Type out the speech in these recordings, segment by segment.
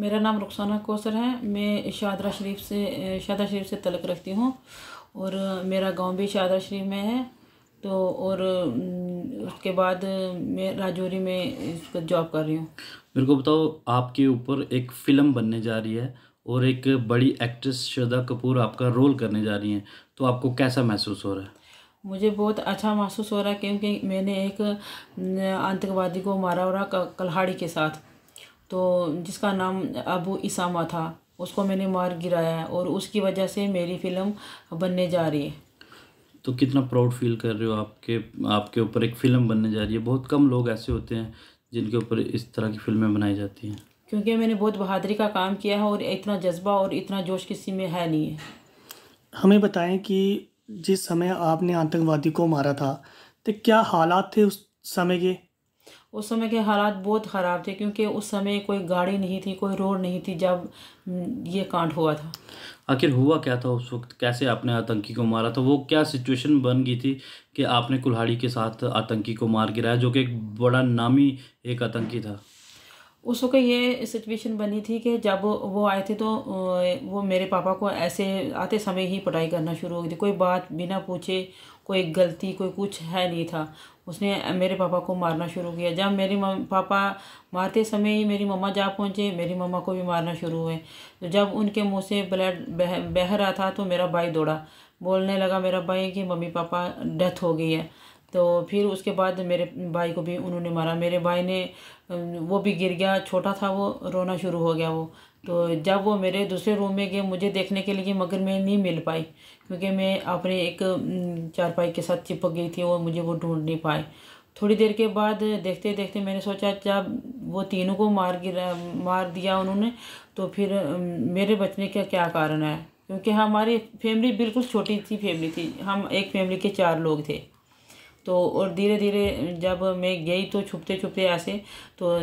मेरा नाम रुखसाना कोसर है मैं शादरा शरीफ से शादरा शरीफ से तलक रखती हूँ और मेरा गांव भी शादरा शरीफ में है तो और उसके बाद मैं राजौरी में जॉब कर रही हूँ मेरे को बताओ आपके ऊपर एक फ़िल्म बनने जा रही है और एक बड़ी एक्ट्रेस श्रद्धा कपूर आपका रोल करने जा रही हैं तो आपको कैसा महसूस हो रहा है मुझे बहुत अच्छा महसूस हो रहा है क्योंकि मैंने एक आतंकवादी को मारा हो रहा कलहाड़ी के साथ तो जिसका नाम अबू इसामा था उसको मैंने मार गिराया है और उसकी वजह से मेरी फ़िल्म बनने जा रही है तो कितना प्राउड फील कर रहे हो आपके आपके ऊपर एक फ़िल्म बनने जा रही है बहुत कम लोग ऐसे होते हैं जिनके ऊपर इस तरह की फ़िल्में बनाई जाती हैं क्योंकि मैंने बहुत बहादुरी का काम किया है और इतना जज्बा और इतना जोश किसी में है नहीं है हमें बताएं कि जिस समय आपने आतंकवादी को मारा था तो क्या हालात थे उस समय के उस समय के हालात बहुत ख़राब थे क्योंकि उस समय कोई गाड़ी नहीं थी कोई रोड नहीं थी जब हम्म, ये कांड हुआ था आखिर हुआ क्या था उस वक्त कैसे आपने आतंकी को मारा था वो क्या सिचुएशन बन गई थी कि आपने कुल्हाड़ी के साथ आतंकी को मार गिराया जो कि एक बड़ा नामी एक आतंकी था उस वक्त ये सिचुएशन बनी थी कि जब वो आए थे तो वो मेरे पापा को ऐसे आते समय ही पटाई करना शुरू हो गई थी कोई बात बिना पूछे कोई गलती कोई कुछ है नहीं था उसने मेरे पापा को मारना शुरू किया जब मेरे पापा मारते समय ही मेरी मम्मा जा पहुँचे मेरी मम्मा को भी मारना शुरू हुए तो जब उनके मुंह से ब्लड बह बह रहा था तो मेरा भाई दौड़ा बोलने लगा मेरा भाई कि मम्मी पापा डेथ हो गई है तो फिर उसके बाद मेरे भाई को भी उन्होंने मारा मेरे भाई ने वो भी गिर गया छोटा था वो रोना शुरू हो गया वो तो जब वो मेरे दूसरे रूम में गए मुझे देखने के लिए मगर मैं नहीं मिल पाई क्योंकि मैं अपने एक चारपाई के साथ चिपक गई थी और मुझे वो ढूंढ नहीं पाए थोड़ी देर के बाद देखते देखते मैंने सोचा जब वो तीनों को मार गिरा मार दिया उन्होंने तो फिर मेरे बचने का क्या कारण है क्योंकि हमारी फैमिली बिल्कुल छोटी सी फैमिली थी हम एक फैमिली के चार लोग थे तो और धीरे धीरे जब मैं गई तो छुपते छुपते ऐसे तो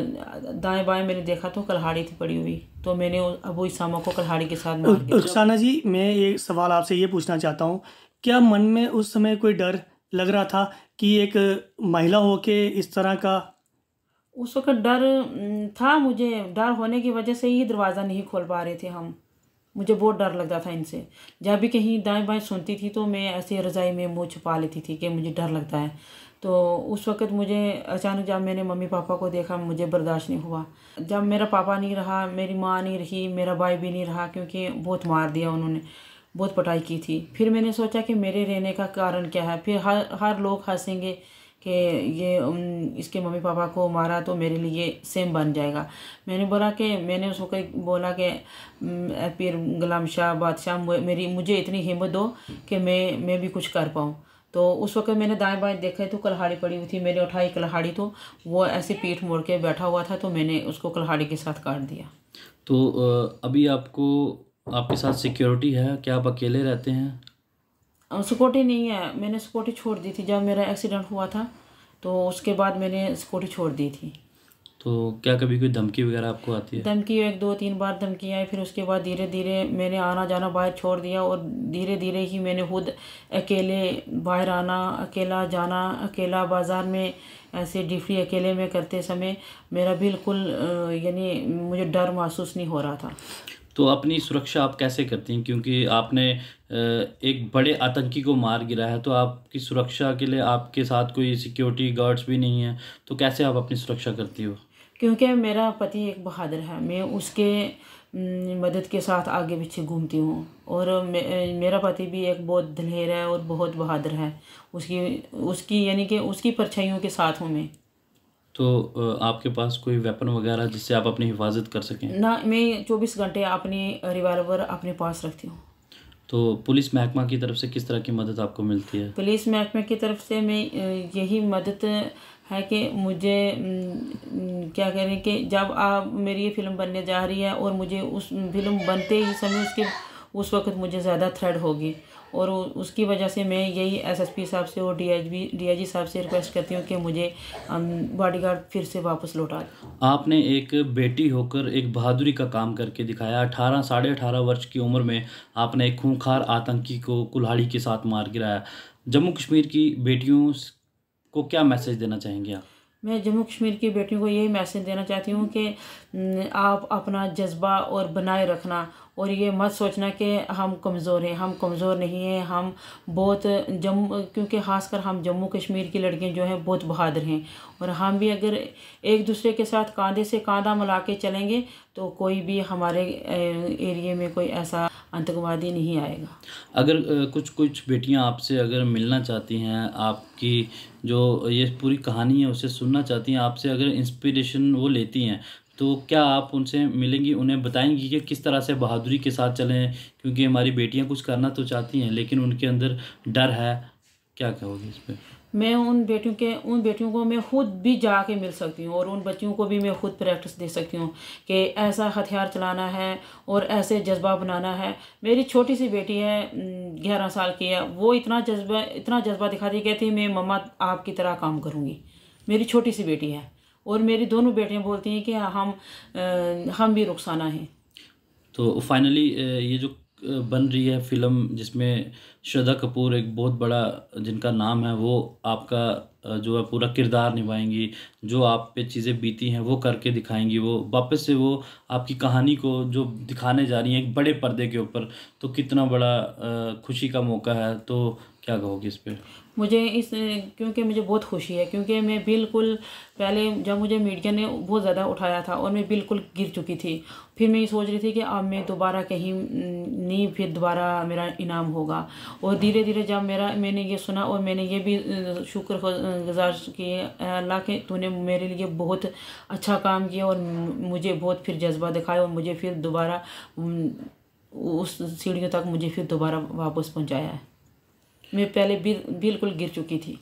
दाएं बाएं मैंने देखा तो कलहाड़ी थी पड़ी हुई तो मैंने अबू इसामा को कलहाड़ी के साथ उकसाना जी मैं ये सवाल आपसे ये पूछना चाहता हूँ क्या मन में उस समय कोई डर लग रहा था कि एक महिला हो के इस तरह का उस वक्त डर था मुझे डर होने की वजह से ही दरवाज़ा नहीं खोल पा रहे थे हम मुझे बहुत डर लगता था इनसे जब भी कहीं दाएं बाएं सुनती थी तो मैं ऐसे रज़ाई में मुँह छुपा लेती थी कि मुझे डर लगता है तो उस वक़्त मुझे अचानक जब मैंने मम्मी पापा को देखा मुझे बर्दाश्त नहीं हुआ जब मेरा पापा नहीं रहा मेरी माँ नहीं रही मेरा भाई भी नहीं रहा क्योंकि बहुत मार दिया उन्होंने बहुत पटाई की थी फिर मैंने सोचा कि मेरे रहने का कारण क्या है फिर हर हर लोग हंसेंगे कि ये इसके मम्मी पापा को मारा तो मेरे लिए सेम बन जाएगा मैंने बोला कि मैंने उसको कहीं बोला कि पीर गुलाम शाह बादशाह मेरी मुझे इतनी हिम्मत दो कि मैं मैं भी कुछ कर पाऊँ तो उस वक्त मैंने दाएं बाएं देखा तो कलहाड़ी पड़ी हुई थी मैंने उठाई कलहाड़ी तो वो ऐसे पीठ मोड़ के बैठा हुआ था तो मैंने उसको कलहाड़ी के साथ काट दिया तो अभी आपको आपके साथ सिक्योरिटी है क्या आप अकेले रहते हैं स्कूटी नहीं है मैंने स्कूटी छोड़ दी थी जब मेरा एक्सीडेंट हुआ था तो उसके बाद मैंने स्कूटी छोड़ दी थी तो क्या कभी कोई धमकी वगैरह आपको आती है धमकी एक दो तीन बार धमकी आई फिर उसके बाद धीरे धीरे मैंने आना जाना बाहर छोड़ दिया और धीरे धीरे ही मैंने खुद अकेले बाहर आना अकेला जाना अकेला बाज़ार में ऐसे डिफ्री अकेले में करते समय मेरा बिल्कुल यानी मुझे डर महसूस नहीं हो रहा था तो अपनी सुरक्षा आप कैसे करती हैं क्योंकि आपने एक बड़े आतंकी को मार गिरा है तो आपकी सुरक्षा के लिए आपके साथ कोई सिक्योरिटी गार्ड्स भी नहीं है तो कैसे आप अपनी सुरक्षा करती हो क्योंकि मेरा पति एक बहादुर है मैं उसके मदद के साथ आगे पीछे घूमती हूँ और मे, मेरा पति भी एक बहुत दलेर है और बहुत बहादुर है उसकी उसकी यानी कि उसकी परछाइयों के साथ हूँ मैं तो आपके पास कोई वेपन वगैरह जिससे आप अपनी हिफाजत कर सकें ना मैं चौबीस घंटे अपनी रिवाल्वर अपने पास रखती हूँ तो पुलिस महकमा की तरफ से किस तरह की मदद आपको मिलती है पुलिस महकमे की तरफ से मैं यही मदद है कि मुझे क्या कह रहे हैं कि जब आप मेरी ये फिल्म बनने जा रही है और मुझे उस फिल्म बनते ही समय उसके उस वक्त मुझे ज़्यादा थ्रेड होगी और उसकी वजह से मैं यही एसएसपी साहब से और डीआईजी डीआईजी साहब से रिक्वेस्ट करती हूँ कि मुझे बॉडीगार्ड फिर से वापस लौटा आपने एक बेटी होकर एक बहादुरी का काम करके दिखाया अठारह साढ़े अठारह वर्ष की उम्र में आपने एक खूंखार आतंकी को कुल्हाड़ी के साथ मार गिराया जम्मू कश्मीर की बेटियों को क्या मैसेज देना चाहेंगे आप मैं जम्मू कश्मीर की बेटियों को यही मैसेज देना चाहती हूँ कि आप अपना जज्बा और बनाए रखना और ये मत सोचना कि हम कमज़ोर हैं हम कमज़ोर नहीं हैं हम बहुत जम्मू क्योंकि खासकर हम जम्मू कश्मीर की लड़कियां जो हैं बहुत बहादुर हैं और हम भी अगर एक दूसरे के साथ कांधे से कांधा मिला के चलेंगे तो कोई भी हमारे एरिए में कोई ऐसा आतंकवादी नहीं आएगा अगर कुछ कुछ बेटियां आपसे अगर मिलना चाहती हैं आपकी जो ये पूरी कहानी है उसे सुनना चाहती हैं आपसे अगर इंस्पिरेशन वो लेती हैं तो क्या आप उनसे मिलेंगी उन्हें बताएंगी कि किस तरह से बहादुरी के साथ चलें क्योंकि हमारी बेटियां कुछ करना तो चाहती हैं लेकिन उनके अंदर डर है क्या कहोगी इस पर मैं उन बेटियों के उन बेटियों को मैं खुद भी जा के मिल सकती हूँ और उन बच्चियों को भी मैं खुद प्रैक्टिस दे सकती हूँ कि ऐसा हथियार चलाना है और ऐसे जज्बा बनाना है मेरी छोटी सी बेटी है ग्यारह साल की है वो इतना जज्बा इतना जज्बा दिखाती कहती मैं मम्मा आपकी तरह काम करूँगी मेरी छोटी सी बेटी है और मेरी दोनों बेटियाँ बोलती हैं कि हम हम भी रुखसाना हैं तो फाइनली ये जो बन रही है फिल्म जिसमें श्रद्धा कपूर एक बहुत बड़ा जिनका नाम है वो आपका जो है पूरा किरदार निभाएंगी जो आप पे चीज़ें बीती हैं वो करके दिखाएंगी वो वापस से वो आपकी कहानी को जो दिखाने जा रही हैं एक बड़े पर्दे के ऊपर तो कितना बड़ा खुशी का मौका है तो क्या कहोगे इस पर मुझे इस क्योंकि मुझे बहुत खुशी है क्योंकि मैं बिल्कुल पहले जब मुझे मीडिया ने बहुत ज़्यादा उठाया था और मैं बिल्कुल गिर चुकी थी फिर मैं ये सोच रही थी कि अब मैं दोबारा कहीं नहीं फिर दोबारा मेरा इनाम होगा और धीरे धीरे जब मेरा मैंने ये सुना और मैंने ये भी शुक्र गुजारिश की अल्लाह के तूने मेरे लिए बहुत अच्छा काम किया और मुझे बहुत फिर जज्बा दिखाया और मुझे फिर दोबारा उस सीढ़ियों तक मुझे फिर दोबारा वापस पहुंचाया है मैं पहले बिल्कुल गिर चुकी थी